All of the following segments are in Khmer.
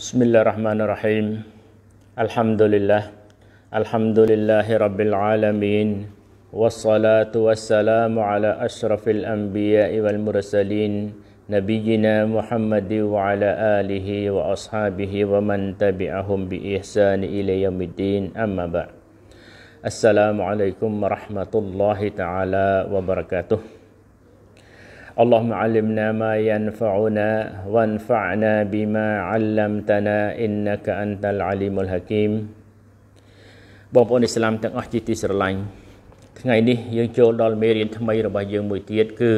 بسم الله الرحمن الرحيم الحمد لله الحمد لله رب العالمين والصلاة والسلام على أشرف الأنبياء والمرسلين نبينا محمد وعلى آله وأصحابه ومن تبعهم بإحسان إلى يوم الدين أما بعد السلام عليكم ورحمة الله تعالى وبركاته اللهم علمنا ما ينفعنا وانفعنا بما علمتنا إنك أنت العليم الحكيم បងប្អូនអ៊ីស្លាមទាំងអស់ជាទីស្រឡាញ់ថ្ងៃនេះយើងចូលដល់មេរៀនថ្មីរបស់យើងមួយទៀតគឺ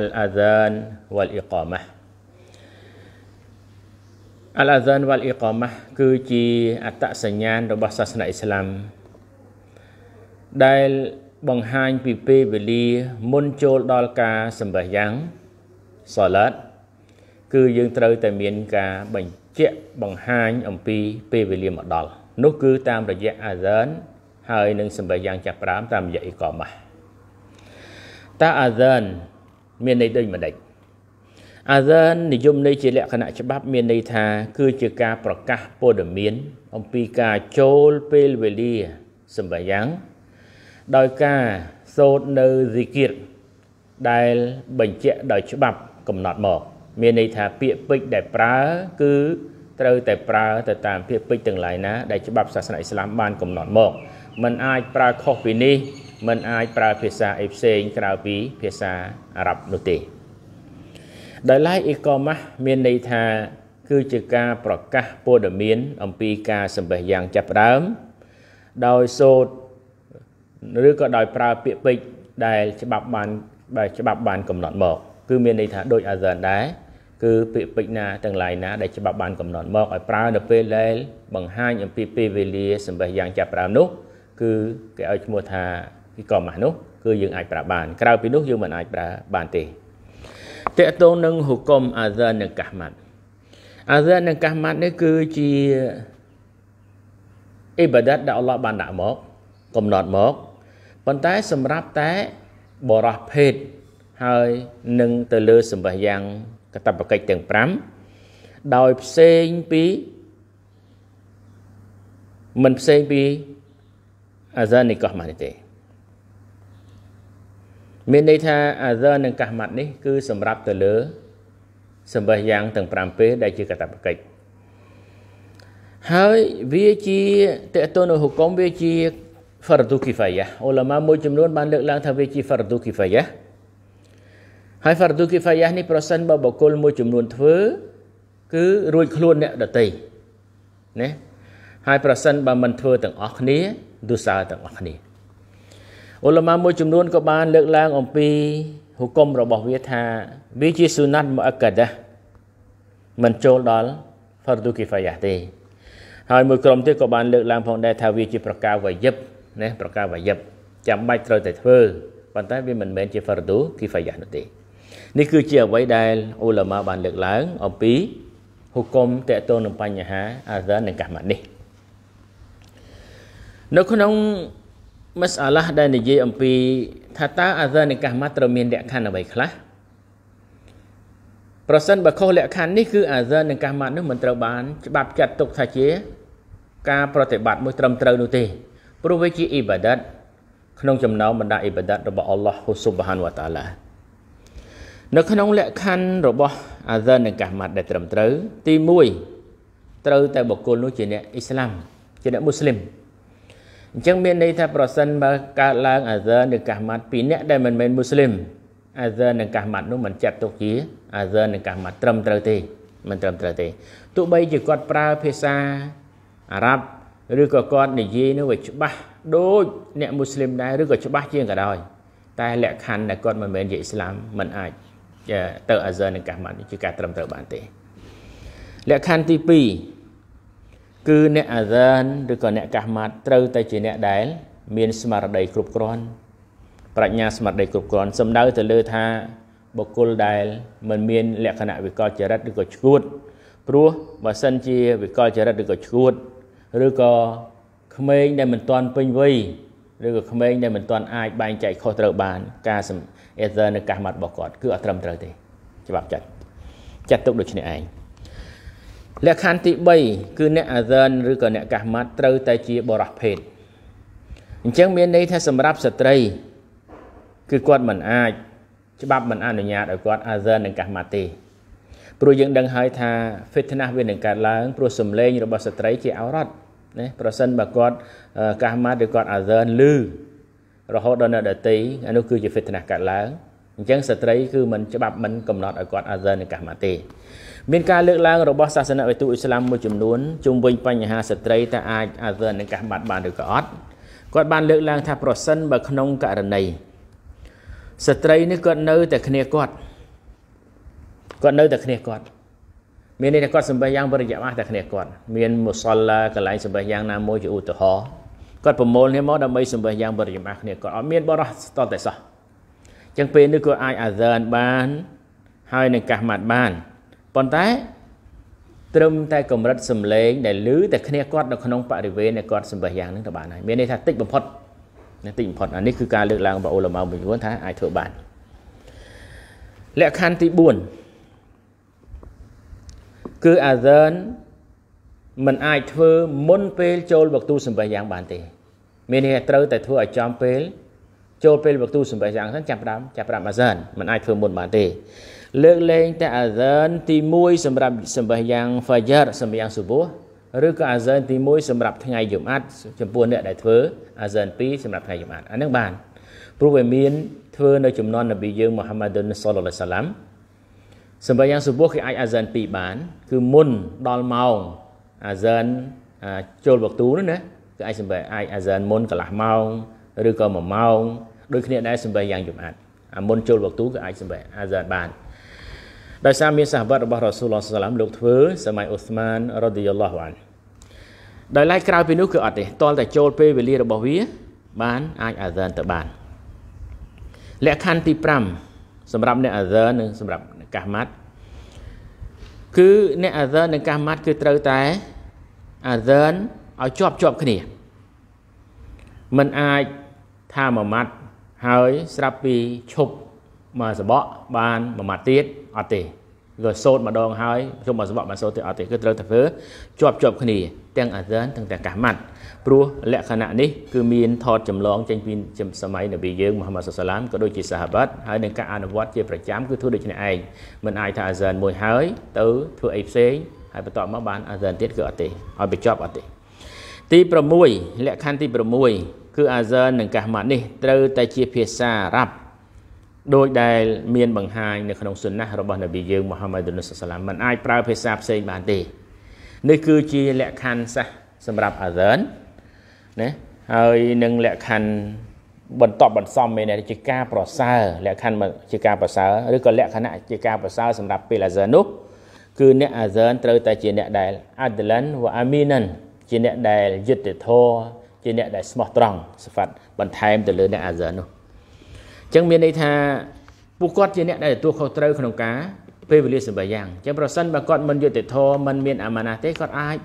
Al-Adhan wal Iqamah Al-Adhan wal Iqamah គឺជាអត្តសញ្ញាណរបស់សាសនាអ៊ីស្លាមដែលបង្ហាញពីពេលវេលាមុនចូលដល់ការសម្បះយ៉ាងសាឡាត់គឺយើងត្រូវតែមានការបញ្ជាក់បង្ហាញអំពីពេលវេលាមកដល់នោះគឺ តាមរយៈអាសានហើយនឹងសម្បះយ៉ាងចាប់ប្រាំតាមរយៈអ៊ីកម៉ាស់តើអាសានមានន័យដូចម្ដេចអាសាននិយមន័យជាលក្ខណៈច្បាប់មានន័យថា គឺជាការប្រកាសព័ត៌មានអំពីការចូលពេលវេលាសម្បះយ៉ាងដោយការសូត្រនៅហ្សិគិរដែលបញ្ជាក់ដោយច្បាប់កំណត់មកមានន័យថាពាក្យពេចន៍ដែលប្រើគឺត្រូវតែប្រើទៅតាមពាក្យពេចន៍ទាំងឡាយណា ដែលច្បាប់សាសនាអ៊ីស្លាមបានកំណត់មកมันអាចប្រើខុសពីនេះมันអាចប្រើភាសាអីផ្សេងក្រៅពីភាសាអារ៉ាប់នោះទេដោយឡែកអ៊ីកម៉ាស់មានន័យថាគឺជាការប្រកាសព័ត៌មានអំពីការសម្បេះយ៉ាងចាប់ដើមដោយសូត្រឬក៏ដោយប្រើពាក្យពេចន៍ដែលច្បាប់បានដែលច្បាប់បានកំណត់មក គឺមានន័យថាដូច ASEAN ដែរគឺពាក្យពេចន៍ណាទាំងឡាយណាដែលច្បាប់បានកំណត់មកឲ្យប្រើនៅពេលដែលបង្ហាញអំពីពេលវេលាសម្បេះយ៉ាងចាប់ផ្ដើមនោះ គឺគេឲ្យឈ្មោះថាពីកម៉ាស់នោះគឺយើងអាចប្រើបានក្រៅពីនោះយើងមិនអាចប្រើបានទេតកតងនឹងហុកុមអាហ្សាននិងកាហ្មាត់អាហ្សាននិងកាហ្មាត់នេះគឺជាអ៊ីបាដាតដែលអល់ឡោះបានដាក់មក កំណត់មកប៉ុន្តែសម្រាប់តែបរោះភេទហើយនឹងទៅលើ សម្បះយ៉ាងកតបកិច្ចទាំង5ដោយផ្សេងពីមិនផ្សេងពីអាសានិកោះម៉ាត់នេះទេ មានន័យថាអាសានិងកះម៉ាត់នេះ គឺសម្រាប់ទៅលើ សម្បះយ៉ាងទាំង5ពេលដែលជាកតបកិច្ចហើយវាជាតេតនហុគមវាជាហ្វារដូគីហ្វាយ៉ាអូឡាម៉ាមួយចំនួនបានលើកឡើងថាវាជាហ្វារដូគីហ្វាយ៉ាហើយហ្វារដូគីហ្វាយ៉ានេះប្រសិនបើបុគ្គលមួយចំនួនធ្វើគឺរួចខ្លួនអ្នកដតីណាហើយប្រសិនបើមិនធ្វើទាំងអស់គ្នាទូសាទាំងអស់គ្នាអូឡាម៉ាមួយចំនួនក៏បានលើកឡើងអំពីហុគុំរបស់វាថា វាជាសុណាត់មអកាដាមិនចូលដល់ហ្វារដូគីហ្វាយ៉ាទេ ហើយមួយក្រុមទៀតក៏បានលើកឡើងផងដែរថាវាជាប្រការវាយិបណាប្រការវយិបចាំបាច់ត្រូវតែធ្វើប៉ុន្តែវាមិនមែនជាហ្វារដូគីហ្វាយ៉ានោះទេនេះគឺជាអ្វីដែលអ៊ូឡាម៉ាបានលើកឡើងអំពីហុគុំតកតងនឹងបញ្ហា អាហ្សាននិងកាហ្មានេះនៅក្នុងមសអាឡាដែល និយាយអំពីថាតើអាហ្សាននិងកាហ្មាត្រូវមានលក្ខខណ្ឌអ្វីខ្លះប្រសិនបើខុសលក្ខខណ្ឌនេះគឺអាហ្សាននិងកាហ្មានោះមិនត្រូវបានច្បាប់ចាត់ទុក ថាជាការប្រតិបត្តិមួយត្រឹមត្រូវនោះទេព្រោះវាជាអ៊ីបាដាតក្នុងចំណោមបណ្ដាអ៊ីបាដាតរបស់អល់ឡោះហ៊ូស៊ុបហានវតាឡានៅ ក្នុងលក្ខខណ្ឌរបស់អាហ្សាននិងកាម៉ាត់ដែលត្រឹមត្រូវទី1ត្រូវតែបុគ្គលនោះជាអ្នកអ៊ីស្លាមជាអ្នកមូស្លីមអញ្ចឹងមានន័យថាប្រសិនបើកើតឡើងអាហ្សានឬកាម៉ាត់ពីអ្នកដែលមិនមែនមូស្លីមអាហ្សាននិងកាម៉ាត់នោះមិនចាត់ទុកជាអាហ្សាននិងកាម៉ាត់ត្រឹមត្រូវទេមិនត្រឹមត្រូវទេទោះបី ជាគាត់ប្រើភាសាអារ៉ាប់ឬក៏គាត់និយាយនឹងវាច្បាស់ដូចអ្នកមូស្លីមដែរឬក៏ច្បាស់ជាងក៏ដោយ តែលក្ខខណ្ឌដែលគាត់មិនមែនជាអ៊ីស្លាមមិនអាចទៅអាហ្សឺនឹងកាសម៉ាត់នេះជាការត្រឹមត្រូវបានទេលក្ខខណ្ឌទី2គឺអ្នកអាហ្សឺនឬក៏អ្នកកាសម៉ាត់ត្រូវតែជាអ្នកដែល មានស្មារតីគ្រប់គ្រាន់ប្រាជ្ញាស្មារតីគ្រប់គ្រាន់សំដៅទៅលើថាបុគ្គលដែល មិនមានលក្ខណៈវិកលចរិតឬក៏ឈួតព្រោះបើសិនជាវិកលចរិតឬក៏ឈួតឬក៏ក្មេងដែលមិនទាន់ពេញវ័យឬក៏ក្មេងដែលមិនទាន់អាចបែងចែកខុសត្រូវបាន ការអេសើនៅកាសម៉ាត់របស់គាត់ គឺអត់ត្រឹមត្រូវទេ ច្បាប់ចាត់ចាត់ទុកដូចនេះឯងលក្ខខណ្ឌទី3គឺអ្នកអាសើនឬក៏អ្នកកាសម៉ាត់ត្រូវតែជាបរិះភេទអញ្ចឹងមានន័យថាសម្រាប់ស្ត្រី គឺគាត់មិនអាច ច្បាប់មិនអនុញ្ញាតឲ្យគាត់អាសើននឹងកាសម៉ាត់ទេព្រោះយើងដឹងហើយថា fitness វានឹងកើតឡើងព្រោះសម្លេង របស់ស្ត្រីជាអរ៉ាត់ណាប្រសិនបើគាត់កាសម៉ាត់ឬគាត់អាសើនឮរហូតដល់អ្នកដតីអានោះគឺជា fitnah កើតឡើងអញ្ចឹងស្ត្រីគឺមិនច្បាប់មិនកំណត់ឲ្យគាត់អាសើននឹងកាសម៉ាត់ទេ មានការលើកឡើងរបស់សាសនាវិទូអ៊ីស្លាមមួយចំនួនជុំវិញបញ្ហាស្ត្រីតើអាចអាសើននឹងកាសម៉ាត់បានឬក៏អត់គាត់បានលើកឡើងថា ប្រសិនបើក្នុងករណីស្ត្រីនេះគាត់នៅតែគ្នាគាត់គាត់នៅតែគ្នាគាត់មានន័យថាគាត់សម្បែងយ៉ាងវិរិយៈតែគ្នាគាត់មានមុសលាកន្លែងសម្បែងយ៉ាងណាមួយជាឧទាហរណ៍គាត់ប្រមូលគ្នាមកដើម្បីសម្បែងយ៉ាងវិរិយៈគ្នាគាត់អត់មានបរោះស្ទតតែសោះអញ្ចឹងពេលនេះគាត់អាចអាសានបានហើយនឹងកាសម៉ាត់បានប៉ុន្តែត្រឹមតែកម្រិតសម្លេងដែលឮតែគ្នាគាត់នៅក្នុងបរិវេណដែលគាត់សម្បះយ៉ាងហ្នឹងទៅបានហើយមានន័យថាតិចបំផុតតិចបំផុតអានេះគឺការលើកឡើងរបស់អូឡាម៉ៅមួយចំនួនថាអាចធ្វើបានលក្ខខណ្ឌទី4គឺអាហ្សើនมันអាចធ្វើមុនពេលចូលវក្ទូសម្បិយ៉ាង បានទេ មានន័យថាត្រូវតែធ្វើឲ្យចំពេលចូលពេលវក្ទូសម្បិយ៉ាងហ្នឹងចាប់ផ្ដើមចាប់ផ្ដើមអាហ្សើនมันអាចធ្វើមុនបានទេលើកលែងតែអាហ្សើនទី1សម្រាប់សម្បិយ៉ាង ហ្វាយរសម្បិយ៉ាងសុបោះឬក៏អាហ្សើនទី1សម្រាប់ថ្ងៃយមអត់ចំពោះអ្នកដែលធ្វើអាហ្សើន2សម្រាប់ថ្ងៃយមអត់អាហ្នឹងបានព្រោះវាមានធ្វើនៅចំនួននប៊ីយើងមូហាម៉ាឌុនសល្លឡាហ៍សាឡាមសម្រាប់យ៉ាងសុបោះគេអាចអាហ្សាន2បានគឺមុនដល់ម៉ោងអាហ្សានចូលវកទូនោះណាគឺអាចសម្រាប់អាចអាហ្សានមុនកន្លះម៉ោងឬក៏1ម៉ោងដូចគ្នាដែរសម្រាប់យ៉ាងយប់អាត់អាមុនចូលវកទូគឺអាចសម្រាប់អាហ្សានបានដោយសារមានសាវករបស់រ៉ាស៊ូលឡោះសាឡាមលោកធ្វើសម័យអូស្មានរ៉ាឌីយ៉ាឡោះអានដោយឡែកក្រៅពីនោះគឺអត់ទេតលតែចូលពេលវេលារបស់វាបានអាចអាហ្សានទៅបានលក្ខខណ្ឌទី5សម្រាប់អ្នកអាហ្សាននិងសម្រាប់កាសម៉ាត់គឺអ្នកអាសិននិងកាសម៉ាត់គឺត្រូវតែអាសិនឲ្យជាប់ជាប់គ្នាมันអាចថាមួយម៉ាត់ហើយស្រាប់ពីឈប់មកសបកបានមួយម៉ាត់ទៀតអត់ទេក៏សូត្រម្ដងហើយខ្ញុំមកសវៈបានសូត្រទេអត់ទេគឺត្រូវតែធ្វើជាប់ជាប់គ្នាទាំងអាសានទាំងតែកាសម៉ាត់ព្រោះលក្ខណៈនេះគឺមានថតចម្លង ចេញពីសម័យនប៊ីយើងមូហាម៉ាត់សុសឡាមក៏ដូចជាសាហាបាត់ហើយនឹងការអនុវត្តជាប្រចាំគឺធ្វើដូចនេះឯងមិនអាចថាអាសានមួយហើយ ទៅធ្វើអីផ្សេងហើយបន្តមកបានអាសានទៀតគឺអត់ទេឲ្យបញ្ចប់អត់ទេទី6លក្ខខណ្ឌទី6គឺអាសាននិងកាសម៉ាត់នេះត្រូវតែ ជាភាសាអារ៉ាប់ដោយដែលមានបង្ហាញនៅក្នុងសុណាស់របស់នប៊ីយើងមូហាម៉ាឌុលសសាឡាមមិនអាចប្រើភាសាផ្សេងបានទេនេះគឺជាលក្ខខណ្ឌសាសសម្រាប់អាហ្សនណាហើយនឹងលក្ខខណ្ឌបន្តបន្សំមានជាការប្រសើរលក្ខខណ្ឌជាការប្រសើរឬក៏លក្ខណៈជាការប្រសើរសម្រាប់ពេលអាហ្សននោះគឺអ្នកអាហ្សនត្រូវតែជាអ្នកដែលអាដលានវ៉ាអាមីណានជាអ្នកដែលយុត្តិធម៌ជាអ្នកដែលស្មោះត្រង់ស្វាត់បន្ថែមទៅលើអ្នកអាហ្សននោះអញ្ចឹងមានន័យថាពួកគាត់ជាអ្នកដែលទទួលខុសត្រូវក្នុងការពេលវេលាសម្បាយ៉ាងអញ្ចឹងប្រសិនបើគាត់មិនយុត្តិធម៌មិនមានអាម៉ាណាទេគាត់អាច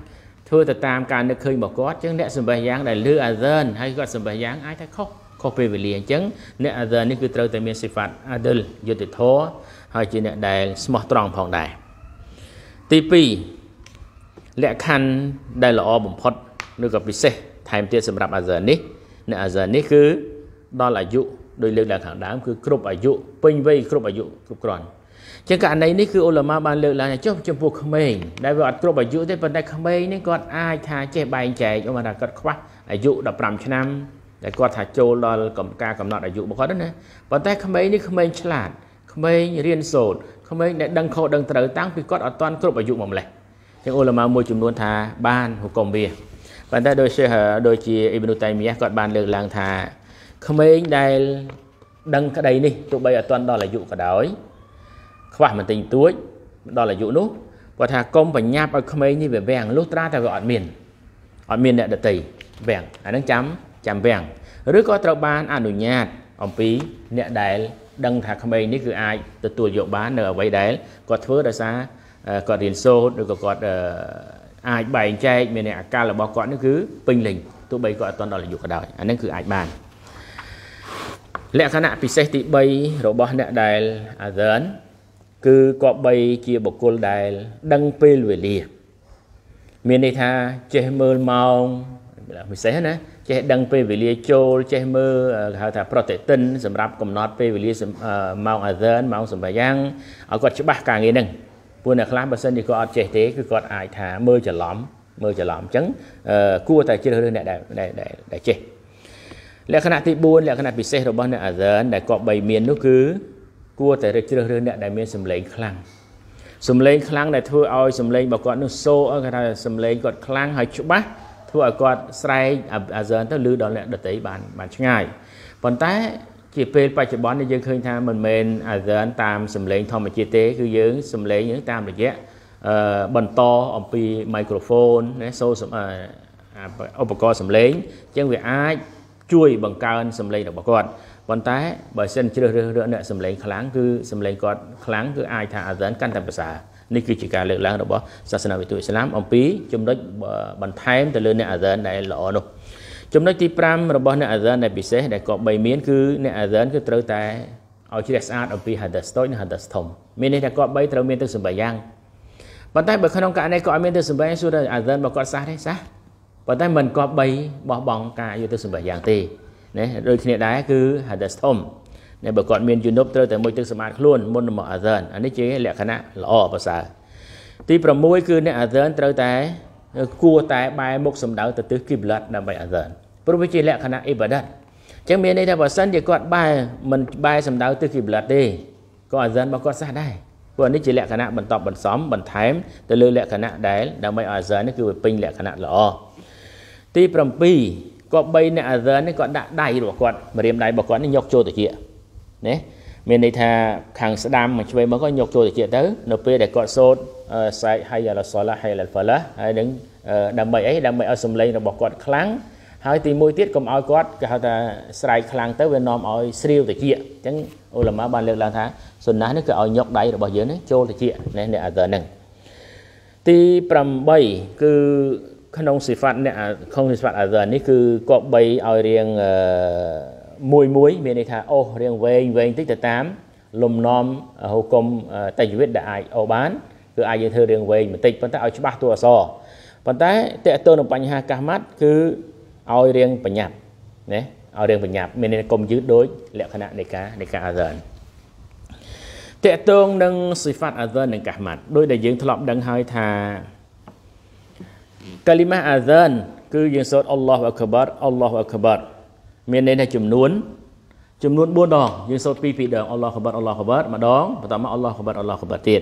ធ្វើទៅតាមការនឹកឃើញរបស់គាត់អញ្ចឹងអ្នកសម្បាយ៉ាងដែលលើអាស៊ើនហើយគាត់សម្បាយ៉ាងអាចថាខុសខុសពេលវេលាអញ្ចឹងអ្នកអាស៊ើននេះគឺត្រូវតែមានសិផាតអាដិលយុត្តិធម៌ហើយជាអ្នកដែលស្មោះត្រង់ផងដែរទី2លក្ខខណ្ឌដែលល្អបំផុតឬក៏ពិសេសថែមទៀតសម្រាប់អាស៊ើននេះអ្នកអាស៊ើននេះគឺដល់អាយុដោយលើកឡើងខាងដើមគឺគ្រប់អាយុពេញវ័យគ្រប់អាយុគ្រប់គ្រាន់ជាករណីនេះគឺអ៊ុលម៉ាបានលើកឡើងចុះចំពោះក្មេងដែលវាអត់គ្រប់អាយុទេប៉ុន្តែក្មេងនេះគាត់អាចថាចេះបែងចែកអ៊ុលម៉ាថាគាត់ខ្វះអាយុ15ឆ្នាំដែលគាត់ថាចូលដល់កំការកំណត់អាយុរបស់គាត់ណាប៉ុន្តែក្មេងនេះក្មេងឆ្លាតក្មេងរៀនសូត្រក្មេងដែលដឹងខុសដឹងត្រូវតាំងពីគាត់អត់តាន់គ្រប់អាយុមកម្លេះជាងអ៊ុលម៉ាមួយចំនួនថាបានហុកុំវាប៉ុន្តែដោយជាដោយជាអ៊ីប៊ីនូតៃមៀគាត់បានលើកឡើងថាក្មេងដែលដឹងក្តីនេះទោះបីអត់ទាន់ដល់អាយុក៏ដោយខ្វះមិនទិញទួចដល់អាយុនោះគាត់ថាកុំបញ្ញាប់ឲ្យក្មេងនេះវាវាំងលុះត្រាតែវាអត់មានអត់មានអ្នកដតីវាំងអានឹងចាំចាំវាំងឬក៏ត្រូវបានអនុញ្ញាតអំពីអ្នកដែល ដឹង ថាក្មេងនេះគឺអាចទទួលយកបាននៅអ្វីដែលគាត់ធ្វើដោយសារគាត់រៀនសូត្រឬក៏គាត់អាចបែងចែកមានអាការៈរបស់គាត់នេះគឺពេញលេញទោះបីគាត់អត់ទាន់ដល់អាយុក៏ដោយអានឹងគឺអាចបានលក្ខណៈពិសេសទី3របស់អ្នកដែល Adhan គឺគប្បីជាបុគ្គលដែលដឹងពេលវេលាមានន័យថាចេះមើលម៉ោងពិសេសណាចេះដឹងពេលវេលាចូលចេះមើលគេហៅថាប្រតិទិន សម្រាប់កំណត់ពេលវេលាម៉ោង Adhan ម៉ោងសម្ភាយ៉ាងឲ្យគាត់ច្បាស់ការងារហ្នឹងពួកអ្នកខ្លះបើសិនជាគាត់អត់ចេះទេគឺគាត់អាចថាមើលច្រឡំមើលច្រឡំអញ្ចឹងគួរតែជ្រើសរើសអ្នកដែលដែលចេះលក្ខណៈទី4លក្ខណៈពិសេសរបស់អ្នកអាសានដែលគប្បីមាននោះគឺគួរតែរើសជ្រើសរើសអ្នកដែលមានសម្លេងខ្លាំងសម្លេង ខ្លាំងដែលធ្វើឲ្យសម្លេងរបស់គាត់នោះសូអគេថាសម្លេងគាត់ខ្លាំងហើយច្បាស់ធ្វើឲ្យគាត់ស្រែកអាសានទៅឮដល់អ្នកដតីបានបានឆ្ងាយប៉ុន្តែ ជាពេលបច្ចុប្បន្នយើងឃើញថាមិនមែនអាសានតាមសម្លេងធម្មជាតិទេគឺយើងសម្លេងយើងតាមរយៈបន្តអំពីមីក្រូហ្វូនណាសូឧបករណ៍សម្លេងអញ្ចឹងវាអាចជួយបង្កើនសម្លេងរបស់គាត់ប៉ុន្តែបើសិនជ្រើសរើសរើសអ្នកសម្លេងខ្លាំងគឺសម្លេងគាត់ខ្លាំងគឺអាចថាអាស៊ានកាន់តែប្រសើរនេះគឺជាការលើកឡើងរបស់សាសនាវិទូអ៊ីស្លាម អំពី ចំណុចបន្ថែម ទៅលើអ្នកអាស៊ានដែលល្អនោះចំណុចទី5របស់អ្នកអាស៊ានដែលពិសេសដែលក៏បីមានគឺអ្នកអាស៊ានគឺត្រូវតែឲ្យជ្រះស្អាតអំពី hadas តូចនិង hadas ធំមានន័យថាគាត់បីត្រូវមានទឹកសម្បាយ៉ាងប៉ុន្តែបើក្នុងករណីគាត់អត់មានទឹកសម្បាយ៉ាងសួរថាអាស៊ានរបស់គាត់សះទេសះប៉ុន្តែមិនគប្បីបោះបង់ការយកទឹកសម្រាប់យ៉ាងទេណាដូចគ្នាដែរគឺ Hades Tom ណាបើគាត់មានយុណប់ត្រូវតែមួយទឹកសម្អាតខ្លួនមុនមក Athen អានេះជាលក្ខណៈល្អប្រសើរទី6គឺអ្នក Athen ត្រូវតែគួរតែបែរមុខសម្ដៅទៅទិសគីបឡាត់ដើម្បី Athen ព្រោះវាជាលក្ខណៈអ៊ីបាដាត់អញ្ចឹងមានន័យថាបើសិនជាគាត់បែរមិនបែរសម្ដៅទិសគីបឡាត់ទេក៏ Athen របស់គាត់សះដែរព្រោះនេះជាលក្ខណៈបន្តបន្សំបន្ថែមទៅលើលក្ខណៈដែលដើម្បី Athen នេះគឺវាពេញលក្ខណៈល្អទី7គាត់3អ្នកអារ៉ានេះគាត់ដាក់ដៃរបស់គាត់ម្រាមដៃរបស់គាត់នេះយកចូលតិចណាមានន័យថាខាងស្ដាំមកឆ្វេងមកគាត់យកចូលតិចទៅនៅពេលដែលគាត់សូត្រសែកហៃយ៉ាឡាសឡាហៃឡាហ្វាឡាហើយនឹងដើម្បីអីដើម្បីឲ្យសំឡេងរបស់គាត់ខ្លាំងហើយទីមួយទៀតកុំឲ្យគាត់គេហៅថាស្រែកខ្លាំងទៅវានាំឲ្យស្រាវតិចអញ្ចឹងអ៊ូឡាម៉ាបានលើកឡើងថាសុណាស់នេះគឺឲ្យញកដៃរបស់យើងនេះចូលតិចនេះនេះអាហ្នឹងទី8គឺក្នុងសិផាត់អ្នកក្នុងសិផាត់ other នេះគឺគប្បីឲ្យរៀងមួយមួយមានន័យថាអូសរៀងវែងវែងតិចទៅតាមលំនាំហូគុំតេយ្យវិទ្យដែលអាចអូបានគឺអាចយើងធ្វើរៀងវែងបន្តិចប៉ុន្តែឲ្យច្បាស់តួអក្សរប៉ុន្តែតកតើនឹងបញ្ហាកាសម៉ាត់គឺឲ្យរៀងប្រញាប់ណាឲ្យរៀងប្រញាប់មានន័យកុំយឺតដូចលក្ខណៈនៃការនៃការ other តកតងនឹងសិផាត់ other និងកាសម៉ាត់ដោយដែលយើងធ្លាប់ដឹងហើយថាកាលីម៉ាអាហ្សានគឺយើងសូត្រអល់ឡោះអក្បារអល់ឡោះអក្បារមានន័យថាចំនួន ចំនួន4ដងយើងសូត្រពី2ដងអល់ឡោះអក្បារអល់ឡោះអក្បារម្ដងបន្ទាប់មកអល់ឡោះអក្បារអល់ឡោះអក្បារទៀត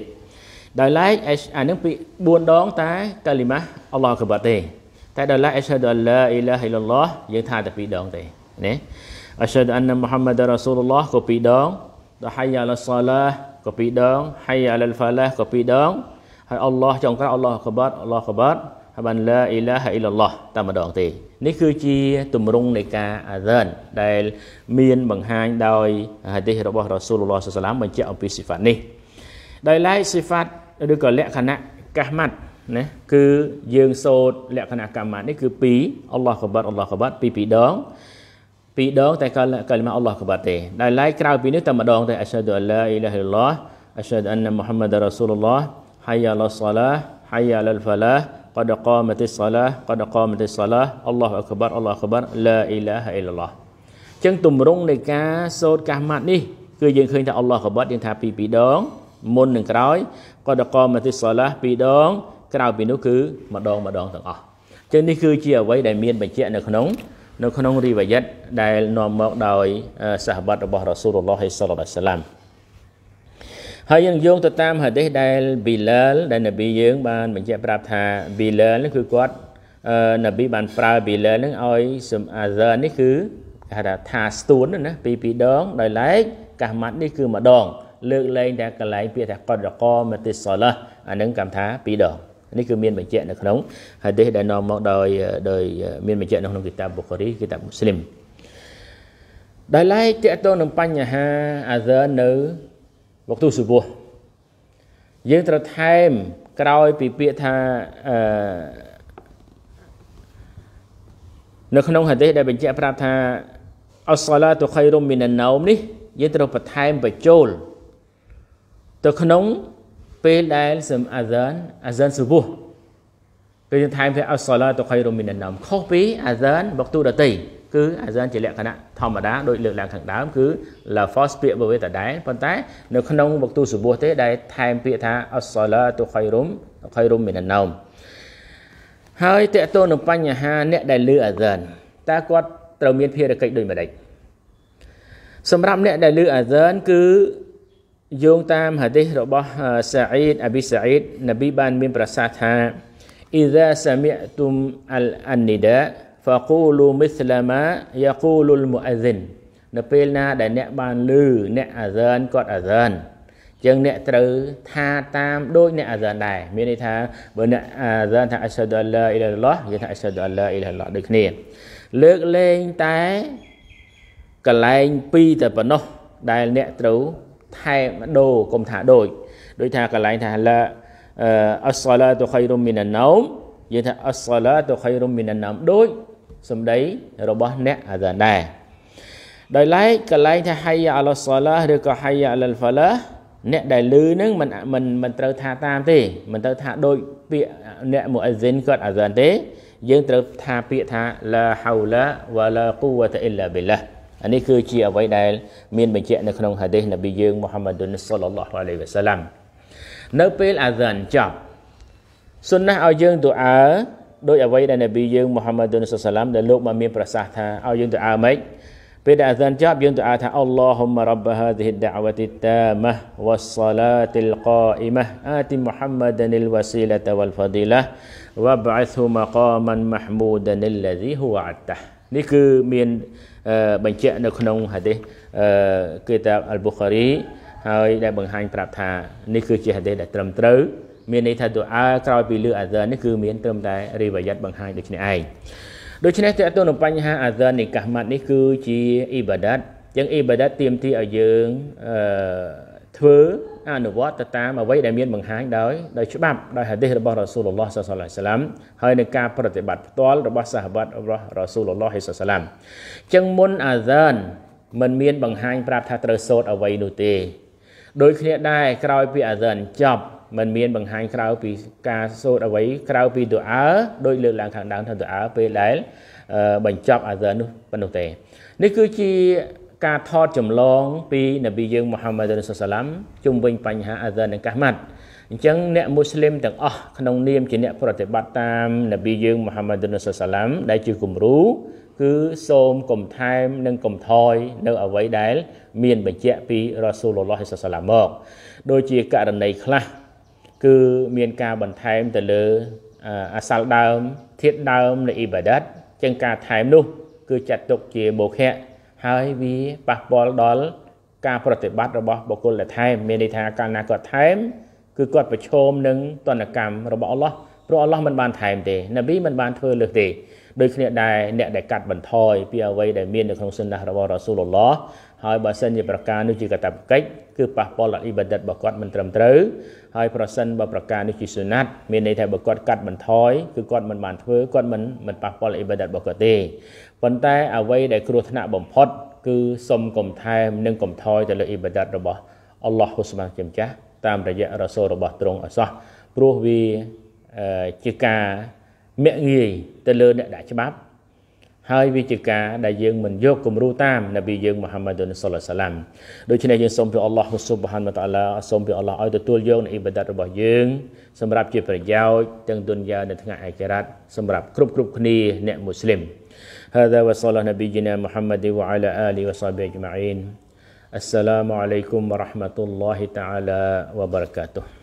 ដោយឡែកអានឹងពី4ដងតែកាលីម៉ាអល់ឡោះអក្បារទេតែដោយឡែកអស្ហាឌុអឡាអ៊ីឡាហ៊ីឡឡោះយើងថាតែ2ដងទេណាអស្ហាឌុអានណាមូហាម៉ាដរ៉ាស៊ូលឡោះក៏2ដងដល់ហាយអាឡាសាឡាក៏2ដងហាយអាឡាហ្វាឡាក៏2ដងហើយអល់ឡោះចុងក្រោយអល់ឡោះអក្បារអល់ឡោះអក្បារហើយបានឡាអ៊ីឡាហអ៊ីឡឡោះតែម្ដងទេនេះគឺជាទម្រង់នៃការអាហ្សានដែលមានបង្ហាញដោយហាឌីសរបស់រ៉ាស៊ូលឡោះសាឡាមបញ្ជាក់អំពីសិហ្វាតនេះដោយឡែកសិហ្វាតឬក៏លក្ខណៈកាសម៉ាត់ណាគឺយើងសូត្រលក្ខណៈកម្មនេះគឺ2អល់ឡោះកបាត់អល់ឡោះកបាត់ពីពីរដងពីរដងតែកលកលមាអល់ឡោះកបាត់ទេដោយឡែកក្រៅពីនេះតែម្ដងទេអាសាឌូអឡាអ៊ីឡាហ៊ីឡោះអាសាឌអានណាមូហាម៉ាដរ៉ាស៊ូលឡោះហាយ៉ាឡោះសាឡាហាយ៉ាឡលហ្វាឡា qad qamatis salah qad qamatis salah Allahu akbar Allahu akbar la ilaha illallah ចឹងទម្រង់នៃការសូត្រកាសម៉ាត់នេះ គឺយើងឃើញថាអល់ឡោះកបាត់យើងថាពីពីរដង មុននិងក្រោយក៏ដកមតិសាឡាពីរដងក្រោយពីនោះគឺម្ដងម្ដងទាំងអស់ចឹងនេះគឺជាអ្វីដែលមានបញ្ជាក់នៅក្នុង នៅក្នុងរីវ៉ាយិតដែលនាំមកដោយសាហាបៈរបស់រ៉ាស៊ូលឡោះសាឡាឡាសាឡាមហើយយើងយោងទៅតាមហាឌីសដែល Bilal ដែលនប៊ីយើង បានបញ្ជាក់ប្រាប់ថា Bilal នេះគឺគាត់នប៊ីបានប្រើ Bilal នឹងឲ្យសំអាហ្សានេះគឺគេហៅថាថាស្ទួនណាពីរពីរដង ដោយឡែកកាសម៉ាត់នេះគឺម្ដងលើកលែងតែកន្លែងពាក្យថាកតរកមតិសឡាអានឹងកម្មថាពីរដងនេះគឺមានបញ្ជាក់នៅក្នុងហាឌីសដែលនាំមកដោយដោយមានបញ្ជាក់នៅក្នុងគីតាប៊ូខារីគីតាបមូស្លីមដោយឡែកតកតងនឹងបញ្ហាអាហ្សាននៅមកទូសុវៈយើងត្រូវថែមក្រោយពីពាក្យថាអឺនៅក្នុងហាឌីសដែលបញ្ជាក់ប្រាប់ថា អសឡាតុខៃរុមមីនណោមនេះយើងត្រូវបន្ថែមបញ្ចូលទៅក្នុងពេលដែលសំអាហ្សានអាហ្សានសុវៈពេលយើងថែមថាអសឡាតុខៃរុមមីនណោមខុសពីអាហ្សានវកទូដតីគឺអាសានជាលក្ខណៈធម្មតាដោយលើកឡើងខាងដើមគឺ la force ពាក្យបើវាតដែលប៉ុន្តែនៅក្នុងវគ្គទូសុបោះទេដែលថែមពាក្យថា as-salatu khairum khairum minan naum ហើយតកតទៅនឹងបញ្ហា អ្នកដែលលឺអាសានតើគាត់ត្រូវមានភារកិច្ចដូចម្ដេចសម្រាប់អ្នកដែលលឺអាសានគឺយោងតាមហាឌីសរបស់សាអ៊ីដអប៊ីសាអ៊ីដនប៊ីបានមានប្រសាសន៍ថា إذا سمعتم النداء فقولوا مثل ما يقول المؤذن នៅពេលណាដែលអ្នកបានឮអ្នកអាហ្សានគាត់អាហ្សានចឹងអ្នកត្រូវថាតាមដូចអ្នកអាហ្សានដែរមានន័យថាបើអ្នកអាហ្សានថាអស្ហាឌុអឡាអ៊ីឡាឡោះយើងថាអស្ហាឌុអឡាអ៊ីឡាឡោះដូចគ្នាលើកលែងតែកលែងពីរតែប៉ុណ្ណោះដែលអ្នកត្រូវថែមដូរកុំថាដូចដូចថាកលែងថាឡាអស្សាឡាតុខៃរុមមីណាណោមយើងថាអស្សាឡាតុខៃរុមមីណាណោមដូចសម្ដីរបស់អ្នកអាហ្សានដែរដោយឡែកកន្លែងថាហៃយ៉ាអឡសឡាឬក៏ហៃយ៉ាអលហ្វាឡាអ្នកដែលឮនឹងមិនមិនមិនត្រូវថាតាមទេមិនត្រូវថាដូចពាក្យអ្នកមូអ៊ីហ្សិនគាត់អាហ្សានទេ យើងត្រូវថាពាក្យថាឡាហៅឡាវ៉ាឡាគូវ៉ាតអ៊ីឡាប៊ីឡាអានេះគឺជាអ្វីដែលមានបញ្ជាក់នៅក្នុងហាឌីសនប៊ីយើងមូហាម៉ាឌុនសលឡោះអាឡៃវ៉ាសាឡាំនៅពេលអាហ្សានចប់សុនណះឲ្យយើងទូអើដោយអ្វីដែលនប៊ីយើងមូហាម៉ាត់ឌុនសាឡាមដែលលោកបានមានប្រសាសន៍ថាឲ្យយើងទៅអើម៉េចពេលដែលអាសានចប់យើងទៅអើថាអល់ឡោះុមរ៉ាប់ហាឌីហិដាវ៉ាទីតាម៉ះវ៉ាសាឡាទីលកោអ៊ីម៉ះអាទីមូហាម៉ាដានីលវ៉ាស៊ីឡាតវ៉ាលហ្វាឌីឡាវ៉ាបអាស៊ូមកាមាន់ម៉ាហ្មូដានីលឡាឌីហ៊ូអាតានេះគឺមានបញ្ជាក់នៅក្នុងហាឌីសគឺតាអល់ប៊ូខារីហើយដែល បង្ហាញប្រាប់ថានេះគឺជាហាឌីសដែលត្រឹមត្រូវមានន័យថាទូអាក្រោយពីលឺអាហ្សាននេះគឺមានត្រឹមតែរីវយ៉ាត់បង្ហាញដូចនេះឯងដូច្នេះតើតើនៅបញ្ហាអាហ្សាននៃកាសម៉ាត់នេះគឺជាអ៊ីបាដាតចឹងអ៊ីបាដាតទាមទារឲ្យយើងអឺធ្វើអនុវត្តទៅតាមអ្វីដែលមានបង្ហាញដោយដោយច្បាប់ដោយហាឌីសរបស់រ៉ាស៊ូលឡោះសាសឡាសាឡាមហើយនឹងការប្រតិបត្តិផ្ទាល់របស់សាហាបៈរបស់រ៉ាស៊ូលឡោះហិសាសាឡាមចឹងមុនអាហ្សានมันមានបង្ហាញប្រាប់ថាត្រូវសូត្រអ្វីនោះទេដូចគ្នាដែរក្រោយពីអាហ្សានចប់មិនមានបង្ហាញក្រៅពីការសូត្រអ្វីក្រៅពីទូអើដោយលើកឡើងខាងដើមថាទូអើពេលដែលបញ្ចប់អាសើនោះប៉ុណ្ណោះទេនេះគឺជាការថតចម្លងពីនប៊ីយើងមូហាម៉ាត់សុសឡាមជុំវិញបញ្ហាអាសើនិងកាហ្មាត់អញ្ចឹងអ្នកមូស្លីមទាំងអស់ក្នុងនាមជាអ្នកប្រតិបត្តិតាមនប៊ីយើងមូហាម៉ាត់សុសឡាម ដែលជាគំរូគឺសូមកុំថែម និងកុំថយ នៅអ្វីដែលមានបញ្ជាក់ពីរ៉ាស៊ូលឡោះសាសឡាមកដូចជាករណីខ្លះគឺមានការបន្ថែមទៅលើអាសលដើមធាតដើមនៃអ៊ីបាដាតចឹងការថែមនោះ គឺចាត់ទុកជាបុខៈហើយវាប៉ះពាល់ដល់ការប្រតិបត្តិរបស់បុគ្គលដែលថែមមានន័យថាកាលណាគាត់ថែមគឺគាត់ប្រឈមនឹងទណ្ឌកម្មរបស់អល់ឡោះព្រោះអល់ឡោះមិនបានថែមទេនប៊ីមិនបានធ្វើលើសទេដូចគ្នាដែរអ្នកដែលកាត់បន្ថយពីអ្វីដែលមាននៅក្នុងសុនណះរបស់រ៉ាស៊ូលឡោះហើយបើសិនជាប្រការនោះជាកតបកិច្ចគឺប៉ះពាល់ដល់អ៊ីបាដិតរបស់គាត់មិនត្រឹមត្រូវហើយប្រសិនបើប្រការនេះជាសុណាត់មានន័យថាបើគាត់កាត់បន្ថយគឺគាត់មិនបានធ្វើគាត់មិនមិនប៉ះពាល់អ៊ីបាដិតរបស់គាត់ទេប៉ុន្តែ អ្វីដែលគ្រោះថ្នាក់បំផុតគឺសុំកុំថែម និងកុំថយទៅលើអ៊ីបាដិតរបស់អល់ឡោះហ៊ូស្បានជាម្ចាស់តាមរយៈរសូលរបស់ទ្រង់អសោះព្រោះវាជាការមាក់ងាយទៅលើអ្នកដាក់ច្បាប់ហើយវាជាការដែលយើងមិនយកគំរូតាមនប៊ីយើងមូហាម៉ាឌុនសុលឡាឡាមដូច្នេះយើងសូមព្រះអល់ឡោះស៊ុបហានវតាឡាសូមព្រះអល់ឡោះឲ្យទទួលយកនូវអ៊ីបាដាតរបស់យើងសម្រាប់ជាប្រយោជន៍ទាំងទុនយ៉ានៅថ្ងៃអាខិរ៉ាត់សម្រាប់គ្រប់គ្រប់គ្នាអ្នកមូស្លីម هذا وصلى نبينا محمد وعلى آله وصحبه أجمعين السلام عليكم ورحمة الله تعالى وبركاته